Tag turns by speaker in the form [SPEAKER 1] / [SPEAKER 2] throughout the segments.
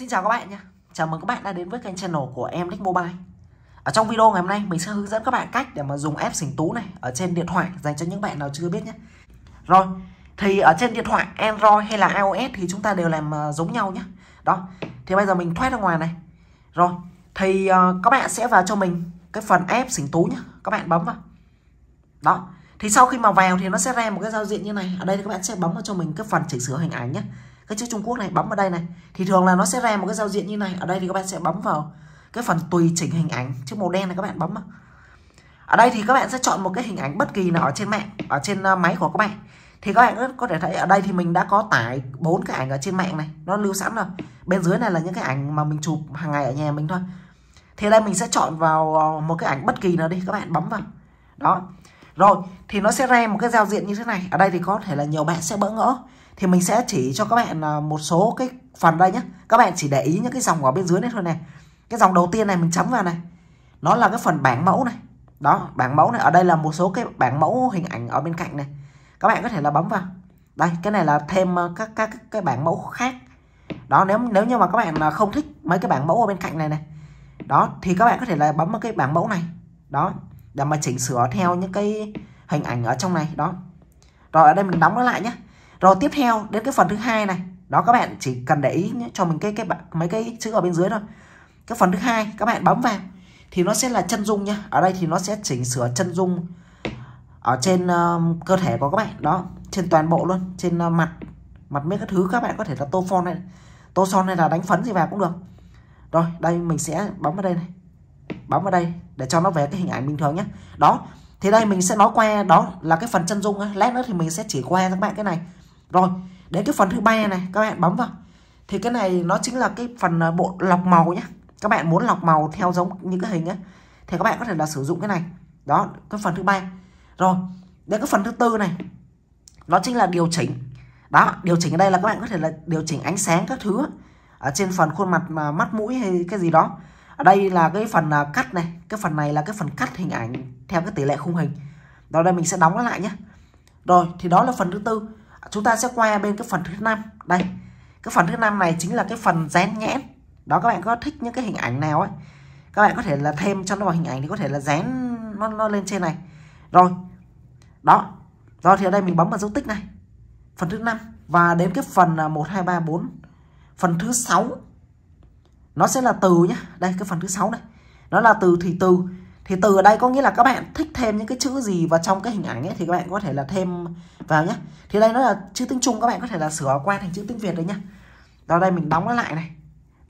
[SPEAKER 1] Xin chào các bạn nhé. Chào mừng các bạn đã đến với kênh channel của em Nick Mobile. Ở trong video ngày hôm nay mình sẽ hướng dẫn các bạn cách để mà dùng app Sỉnh Tú này ở trên điện thoại dành cho những bạn nào chưa biết nhé. Rồi, thì ở trên điện thoại Android hay là iOS thì chúng ta đều làm ờ, giống nhau nhé. Đó. Thì bây giờ mình thoát ra ngoài này. Rồi, thì ờ, các bạn sẽ vào cho mình cái phần app Sỉnh Tú nhé. Các bạn bấm vào. Đó. Thì sau khi mà vào thì nó sẽ ra một cái giao diện như này. Ở đây thì các bạn sẽ bấm vào cho mình cái phần chỉnh sửa hình ảnh nhé cái chữ Trung Quốc này bấm vào đây này thì thường là nó sẽ ra một cái giao diện như này ở đây thì các bạn sẽ bấm vào cái phần tùy chỉnh hình ảnh chữ màu đen này các bạn bấm vào ở đây thì các bạn sẽ chọn một cái hình ảnh bất kỳ nào ở trên mạng ở trên ờ, máy của các bạn thì các bạn có thể thấy ở đây thì mình đã có tải bốn cái ảnh ở trên mạng này nó lưu sẵn rồi bên dưới này là những cái ảnh mà mình chụp hàng ngày ở nhà mình thôi thì đây mình sẽ chọn vào ờ, một cái ảnh bất kỳ nào đi các bạn bấm vào đó rồi thì nó sẽ ra một cái giao diện như thế này ở đây thì có thể là nhiều bạn sẽ bỡ ngỡ thì mình sẽ chỉ cho các bạn à, một số cái phần đây nhé các bạn chỉ để ý những cái dòng ở bên dưới đấy thôi này cái dòng đầu tiên này mình chấm vào này nó là cái phần bảng mẫu này đó bảng mẫu này ở đây là một số cái bảng mẫu hình ảnh ở bên cạnh này các bạn có thể là bấm vào đây cái này là thêm à, các các, các cái bảng mẫu khác đó nếu nếu như mà các bạn à, không thích mấy cái bảng mẫu ở bên cạnh này này đó thì các bạn có thể là bấm vào cái bảng mẫu này đó để mà chỉnh sửa theo những cái hình ảnh ở trong này đó rồi ở đây mình đóng nó lại nhé rồi tiếp theo đến cái phần thứ hai này đó các bạn chỉ cần để ý nhé, cho mình cái cái mấy cái chữ ở bên dưới thôi cái phần thứ hai các bạn bấm vào thì nó sẽ là chân dung nhá ở đây thì nó sẽ chỉnh sửa chân dung ở trên uh, cơ thể của các bạn đó trên toàn bộ luôn trên uh, mặt mặt mấy cái thứ các bạn có thể là tô son này tô son này là đánh phấn gì vào cũng được rồi đây mình sẽ bấm vào đây này bấm vào đây để cho nó về cái hình ảnh bình thường nhé đó thì đây mình sẽ nói qua đó là cái phần chân dung lát nữa thì mình sẽ chỉ qua các bạn cái này rồi đến cái phần thứ ba này các bạn bấm vào thì cái này nó chính là cái phần à, bộ lọc màu nhé các bạn muốn lọc màu theo giống những cái hình ấy thì các bạn có thể là sử dụng cái này đó cái phần thứ ba rồi đến cái phần thứ tư này nó chính là điều chỉnh đó điều chỉnh ở đây là các bạn có thể là điều chỉnh ánh sáng các thứ ở trên phần khuôn mặt mà mắt mũi hay cái gì đó ở đây là cái phần à, cắt này cái phần này là cái phần cắt hình ảnh theo cái tỷ lệ khung hình đó đây mình sẽ đóng nó lại nhé rồi thì đó là phần thứ tư chúng ta sẽ qua bên cái phần thứ năm đây cái phần thứ năm này chính là cái phần dán nhãn đó các bạn có thích những cái hình ảnh nào ấy các bạn có thể là thêm cho nó vào hình ảnh thì có thể là dán nó, nó lên trên này rồi đó rồi thì ở đây mình bấm vào dấu tích này phần thứ năm và đến cái phần à, một hai ba bốn phần thứ sáu nó sẽ là từ nhá đây cái phần thứ sáu này nó là từ thì từ thì từ đây có nghĩa là các bạn thích thêm những cái chữ gì vào trong cái hình ảnh ấy thì các bạn có thể là thêm vào nhé thì đây nó là chữ tiếng Trung các bạn có thể là sửa qua thành chữ tiếng Việt đấy nhá đó đây mình đóng nó lại này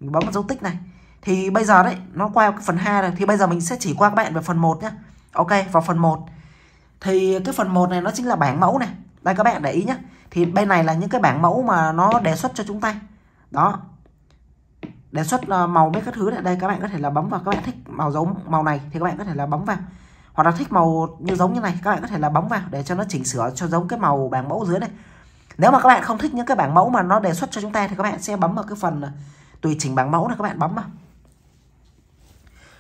[SPEAKER 1] mình bấm vào dấu tích này thì bây giờ đấy nó qua phần 2 rồi thì bây giờ mình sẽ chỉ qua các bạn về phần 1 nhé ok vào phần 1 thì cái phần 1 này nó chính là bảng mẫu này đây các bạn để ý nhé thì bên này là những cái bảng mẫu mà nó đề xuất cho chúng ta đó đề xuất ờ, màu mấy các thứ này đây các bạn có thể là bấm vào các bạn thích màu giống màu này thì các bạn có thể là bấm vào hoặc là thích màu như giống như này các bạn có thể là bấm vào để cho nó chỉnh sửa cho giống cái màu bảng mẫu dưới này nếu mà các bạn không thích những cái bảng mẫu mà nó đề xuất cho chúng ta thì các bạn sẽ bấm vào cái phần ờ, tùy chỉnh bảng mẫu này các bạn bấm vào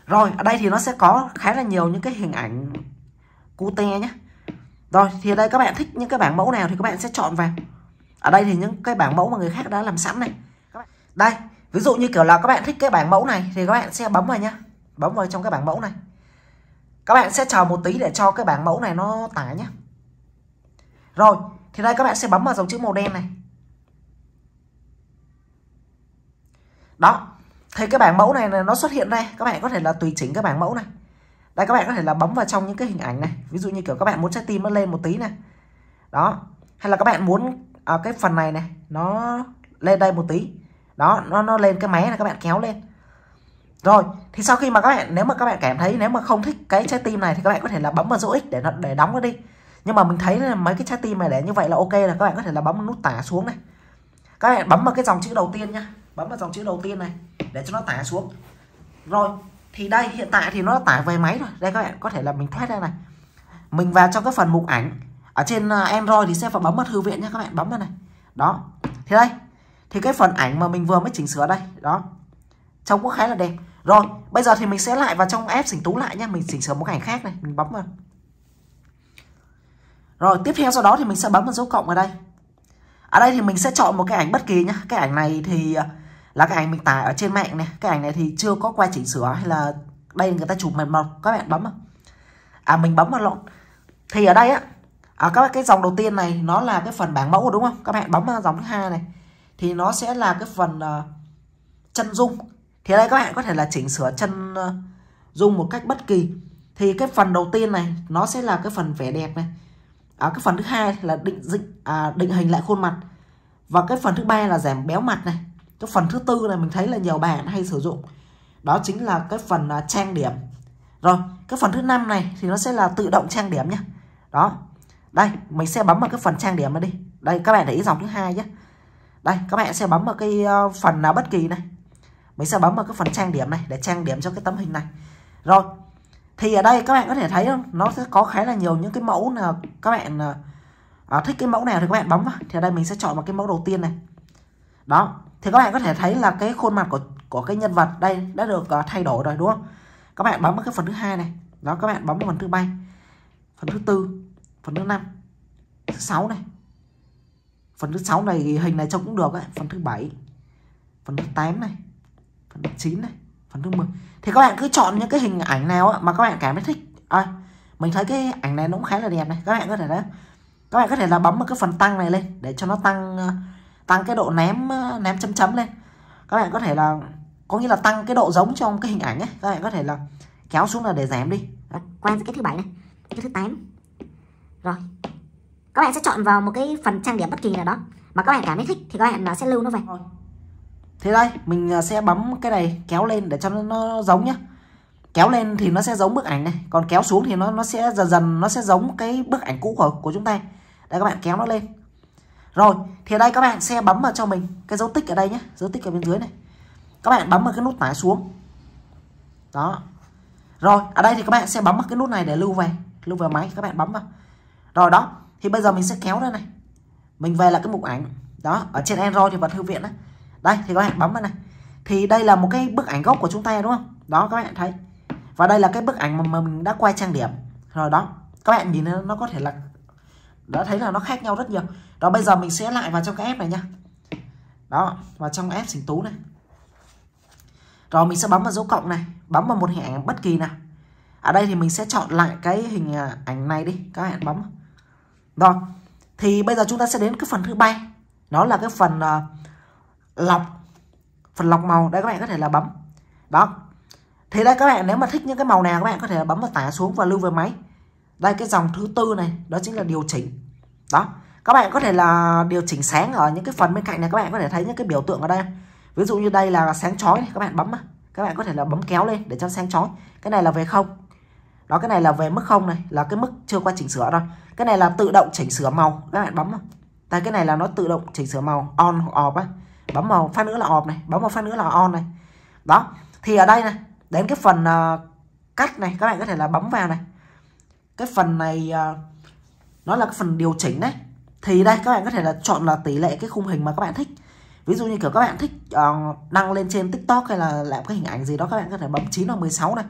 [SPEAKER 1] rồi ở đây thì nó sẽ có khá là nhiều những cái hình ảnh cute nhé rồi thì ở đây các bạn thích những cái bảng mẫu nào thì các bạn sẽ chọn vào ở đây thì những cái bảng mẫu mà người khác đã làm sẵn này đây ví dụ như kiểu là các bạn thích cái bảng mẫu này thì các bạn sẽ bấm vào nhá bấm vào trong cái bảng mẫu này các bạn sẽ chờ một tí để cho cái bảng mẫu này nó tải nhé rồi thì đây các bạn sẽ bấm vào dòng chữ màu đen này đó thì cái bảng mẫu này nó xuất hiện đây các bạn có thể là tùy chỉnh cái bảng mẫu này đây các bạn có thể là bấm vào trong những cái hình ảnh này ví dụ như kiểu các bạn muốn trái tim nó lên một tí này đó hay là các bạn muốn à, cái phần này này nó lên đây một tí đó nó nó lên cái máy là các bạn kéo lên rồi thì sau khi mà các bạn nếu mà các bạn cảm thấy nếu mà không thích cái trái tim này thì các bạn có thể là bấm vào dấu x để nó để đóng nó đi nhưng mà mình thấy là mấy cái trái tim này để như vậy là ok là các bạn có thể là bấm nút tả xuống này các bạn bấm vào cái dòng chữ đầu tiên nhá bấm vào dòng chữ đầu tiên này để cho nó tả xuống rồi thì đây hiện tại thì nó đã tải về máy rồi đây các bạn có thể là mình thoát ra này mình vào trong cái phần mục ảnh ở trên à, android thì sẽ phải bấm vào thư viện nha các bạn bấm vào này đó thì đây thì cái phần ảnh mà mình vừa mới chỉnh sửa đây đó trông cũng khá là đẹp rồi bây giờ thì mình sẽ lại vào trong app chỉnh tú lại nhé mình chỉnh sửa một ảnh khác này mình bấm vào rồi tiếp theo sau đó thì mình sẽ bấm vào dấu cộng ở đây ở đây thì mình sẽ chọn một cái ảnh bất kỳ nhá cái ảnh này thì à, là cái ảnh mình tải ở trên mạng này cái ảnh này thì chưa có qua chỉnh sửa hay là đây người ta chụp mặt mộc các bạn bấm vào à mình bấm vào lộn thì ở đây á ở à, các cái dòng đầu tiên này nó là cái phần bảng mẫu đúng không các bạn bấm vào dòng thứ hai này thì nó sẽ là cái phần ờ, chân dung thì đây các bạn có thể là chỉnh sửa chân ờ, dung một cách bất kỳ thì cái phần đầu tiên này nó sẽ là cái phần vẻ đẹp này ở à, cái phần thứ hai là định dịch à, định hình lại khuôn mặt và cái phần thứ ba là giảm béo mặt này cái phần thứ tư này mình thấy là nhiều bạn hay sử dụng đó chính là cái phần ờ, trang điểm rồi cái phần thứ năm này thì nó sẽ là tự động trang điểm nhé đó đây mình sẽ bấm vào cái phần trang điểm này đi đây các bạn để ý dòng thứ hai nhé đây các bạn sẽ bấm vào cái ờ, phần nào bất kỳ này mình sẽ bấm vào cái phần trang điểm này để trang điểm cho cái tấm hình này rồi thì ở đây các bạn có thể thấy không nó sẽ có khá là nhiều những cái mẫu nào các bạn ờ, à, thích cái mẫu nào thì các bạn bấm vào thì ở đây mình sẽ chọn vào cái mẫu đầu tiên này đó thì các bạn có thể thấy là cái khuôn mặt của của cái nhân vật đây đã được uh, thay đổi rồi đúng không các bạn bấm vào cái phần thứ hai này đó các bạn bấm vào phần thứ ba phần thứ tư phần thứ năm thứ sáu này phần thứ sáu này hình này trông cũng được ấy. phần thứ bảy phần thứ 8 này phần thứ 9 này phần thứ 10 thì các bạn cứ chọn những cái hình ảnh nào mà các bạn cảm thấy thích à, mình thấy cái ảnh này nó cũng khá là đẹp này các bạn có thể đó các bạn có thể là bấm vào cái phần tăng này lên để cho nó tăng tăng cái độ ném ném chấm chấm lên các bạn có thể là có nghĩa là tăng cái độ giống trong cái hình ảnh ấy các bạn có thể là kéo xuống là để giảm đi à, cái thứ bảy này cái thứ 8 rồi các bạn sẽ chọn vào một cái phần trang điểm bất kỳ nào đó mà các bạn cảm thấy thích thì các bạn sẽ lưu nó về thế đây mình à, sẽ bấm cái này kéo lên để cho nó, giống nhá kéo lên thì nó sẽ giống bức ảnh này còn kéo xuống thì nó nó sẽ dần dần nó sẽ giống cái bức ảnh cũ của của chúng ta đây các bạn kéo nó lên rồi thì đây các bạn sẽ bấm vào cho mình cái dấu tích ở đây nhé dấu tích ở bên dưới này các bạn bấm vào cái nút tải xuống đó rồi ở đây thì các bạn sẽ bấm vào cái nút này để lưu về lưu về máy các bạn bấm vào rồi đó thì bây giờ mình sẽ kéo ra này mình về là cái mục ảnh đó ở trên android thì vào thư viện đấy đây thì các bạn bấm vào này thì đây là một cái bức ảnh gốc của chúng ta đúng không đó các bạn thấy và đây là cái bức ảnh mà mình đã quay trang điểm rồi đó các bạn nhìn nó có thể là đã thấy là nó khác nhau rất nhiều đó bây giờ mình sẽ lại vào trong cái app này nhá đó vào trong app sỉnh tú này rồi mình sẽ bấm vào dấu cộng này bấm vào một hình ảnh bất kỳ nào ở đây thì mình sẽ chọn lại cái hình à, ảnh này đi các bạn bấm rồi, thì bây giờ chúng ta sẽ đến cái phần thứ ba, đó là cái phần uh, lọc phần lọc màu đây các bạn có thể là bấm. Đó. Thì đây các bạn nếu mà thích những cái màu nào các bạn có thể là bấm vào tải xuống và lưu về máy. Đây cái dòng thứ tư này, đó chính là điều chỉnh. Đó. Các bạn có thể là điều chỉnh sáng ở những cái phần bên cạnh này các bạn có thể thấy những cái biểu tượng ở đây. Ví dụ như đây là sáng chói các bạn bấm Các bạn có thể là bấm kéo lên để cho sáng chói. Cái này là về không đó cái này là về mức không này là cái mức chưa qua chỉnh sửa rồi cái này là tự động chỉnh sửa màu các bạn bấm tại cái này là nó tự động chỉnh sửa màu on hoặc off á bấm vào phát nữa là off này bấm vào phát nữa là on này đó thì ở đây này đến cái phần uh, cắt này các bạn có thể là bấm vào này cái phần này uh, nó là cái phần điều chỉnh đấy thì đây các bạn có thể là chọn là tỷ lệ cái khung hình mà các bạn thích ví dụ như kiểu các bạn thích uh, đăng lên trên tiktok hay là làm cái hình ảnh gì đó các bạn có thể bấm 9 hoặc 16 này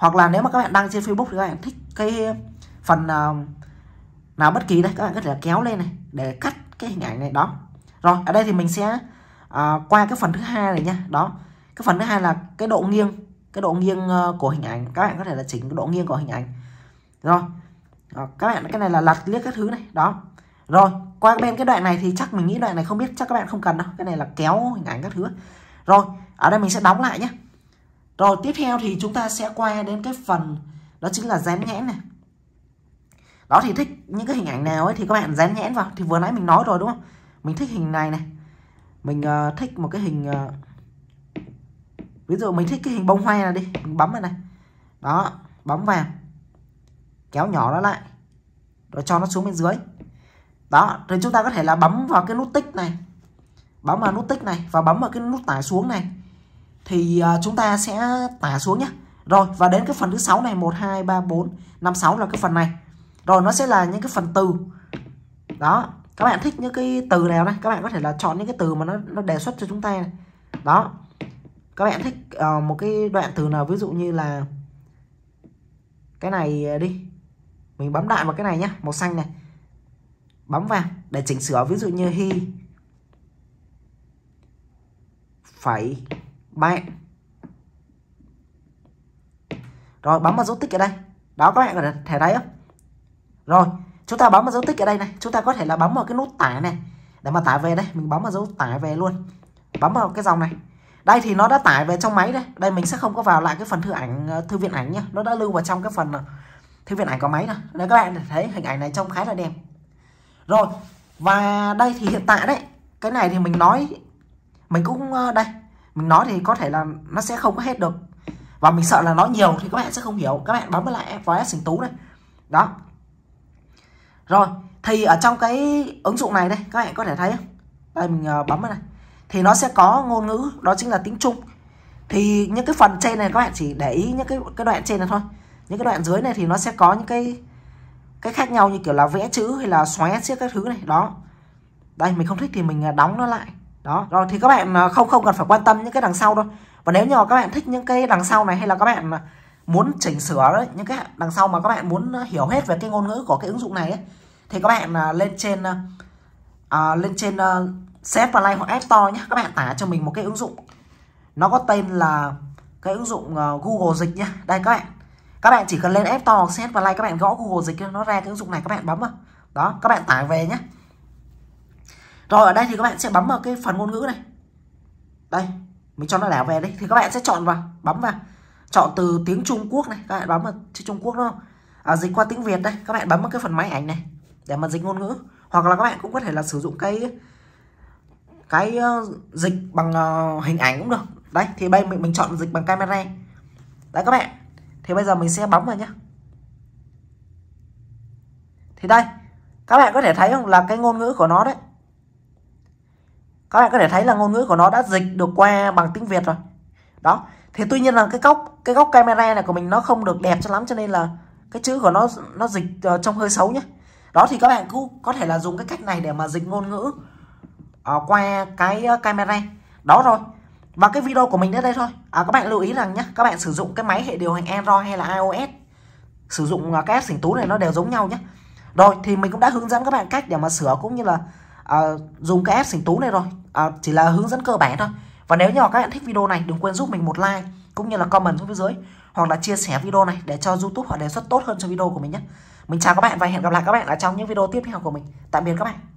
[SPEAKER 1] hoặc là nếu mà các bạn đăng trên Facebook thì các bạn thích cái phần ờ, nào bất kỳ đây các bạn có thể kéo lên này để cắt cái hình ảnh này đó rồi ở đây thì mình sẽ uh, qua cái phần thứ hai này nha đó cái phần thứ hai là cái độ nghiêng cái độ nghiêng ờ, của hình ảnh các bạn có thể là chỉnh cái độ nghiêng của hình ảnh rồi đó, các bạn cái này là lật liếc các thứ này đó rồi qua bên cái đoạn này thì chắc mình nghĩ đoạn này không biết chắc các bạn không cần đâu cái này là kéo hình ảnh các thứ rồi ở đây mình sẽ đóng lại nhé rồi tiếp theo thì chúng ta sẽ qua đến cái phần đó chính là dán nhãn này. Đó thì thích những cái hình ảnh nào ấy thì các bạn dán nhãn vào. Thì vừa nãy mình nói rồi đúng không? Mình thích hình này này. Mình uh, thích một cái hình... Uh, ví dụ mình thích cái hình bông hoa này đi. Mình bấm vào này. Đó, bấm vào. Kéo nhỏ nó lại. Rồi cho nó xuống bên dưới. Đó, rồi chúng ta có thể là bấm vào cái nút tích này. Bấm vào nút tích này và bấm vào cái nút tải xuống này thì à, chúng ta sẽ tả xuống nhé rồi và đến cái phần thứ sáu này 1 2 3 4 5 6 là cái phần này rồi nó sẽ là những cái phần từ đó các bạn thích những cái từ nào này các bạn có thể là chọn những cái từ mà nó, nó đề xuất cho chúng ta này. đó các bạn thích uh, một cái đoạn từ nào ví dụ như là cái này à, đi mình bấm đại vào cái này nhé màu xanh này bấm vào để chỉnh sửa ví dụ như he phải bạn rồi bấm vào dấu tích ở đây đó các bạn có thể thấy không rồi chúng ta bấm vào dấu tích ở đây này chúng ta có thể là bấm vào cái nút tải này để mà tải về đây mình bấm vào dấu tải về luôn bấm vào cái dòng này đây thì nó đã tải về trong máy đây đây mình sẽ không có vào lại cái phần thư ảnh ờ, thư viện ảnh nhá nó đã lưu vào trong cái phần ờ, thư viện ảnh của máy rồi đấy các bạn thấy hình ảnh này trông khá là đẹp rồi và đây thì hiện tại đấy cái này thì mình nói mình cũng ờ, đây mình nói thì có thể là nó sẽ không có hết được và mình sợ là nói nhiều thì các bạn sẽ không hiểu các bạn bấm lại vào sừng tú này đó rồi thì ở trong cái ứng dụng này đây các bạn có thể thấy không đây mình ờ, bấm vào này thì nó sẽ có ngôn ngữ đó chính là tiếng Trung thì những cái phần trên này các bạn chỉ để ý những cái cái đoạn trên này thôi những cái đoạn dưới này thì nó sẽ có những cái cái khác nhau như kiểu là vẽ chữ hay là xóa xiếc các thứ này đó đây mình không thích thì mình ờ, đóng nó lại đó rồi thì các bạn à, không không cần phải quan tâm những cái đằng sau đâu và nếu như mà các bạn thích những cái đằng sau này hay là các bạn à, muốn chỉnh sửa đấy, những cái đằng sau mà các bạn muốn à, hiểu hết về cái ngôn ngữ của cái ứng dụng này ấy, thì các bạn lên trên uh, lên trên uh, CS Play hoặc App Store nhé các bạn tải cho mình một cái ứng dụng nó có tên là cái ứng dụng uh, Google Dịch nhé đây các bạn các bạn chỉ cần lên App Store hoặc CS Play các bạn gõ Google Dịch nó ra cái ứng dụng này các bạn bấm vào đó các bạn tải về nhé rồi ở đây thì các bạn sẽ bấm vào cái phần ngôn ngữ này đây mình cho nó lẻo về đấy thì các bạn sẽ chọn vào bấm vào chọn từ tiếng Trung Quốc này các bạn bấm vào chữ Trung Quốc đúng không à, dịch qua tiếng Việt đây các bạn bấm vào cái phần máy ảnh này để mà dịch ngôn ngữ hoặc là các bạn cũng có thể là sử dụng cái cái ờ, dịch bằng ờ, hình ảnh cũng được đấy thì bây mình mình chọn dịch bằng camera đấy các bạn thì bây giờ mình sẽ bấm vào nhé thì đây các bạn có thể thấy không là cái ngôn ngữ của nó đấy các bạn có thể thấy là ngôn ngữ của nó đã dịch được qua bằng tiếng Việt rồi đó thì tuy nhiên là cái góc cái góc camera này của mình nó không được đẹp cho lắm cho nên là cái chữ của nó nó dịch uh, trông hơi xấu nhé đó thì các bạn cũng có thể là dùng cái cách này để mà dịch ngôn ngữ uh, qua cái uh, camera đó rồi và cái video của mình đến đây thôi à, các bạn lưu ý rằng nhé các bạn sử dụng cái máy hệ điều hành Android hay là iOS sử dụng uh, cái app tú này nó đều giống nhau nhé rồi thì mình cũng đã hướng dẫn các bạn cách để mà sửa cũng như là uh, dùng cái app sỉnh tú này rồi à, chỉ là hướng dẫn cơ bản thôi và nếu như các bạn thích video này đừng quên giúp mình một like cũng như là comment xuống phía dưới hoặc là chia sẻ video này để cho YouTube họ đề xuất tốt hơn cho video của mình nhé. Mình chào các bạn và hẹn gặp lại các bạn ở trong những video tiếp theo của mình. Tạm biệt các bạn.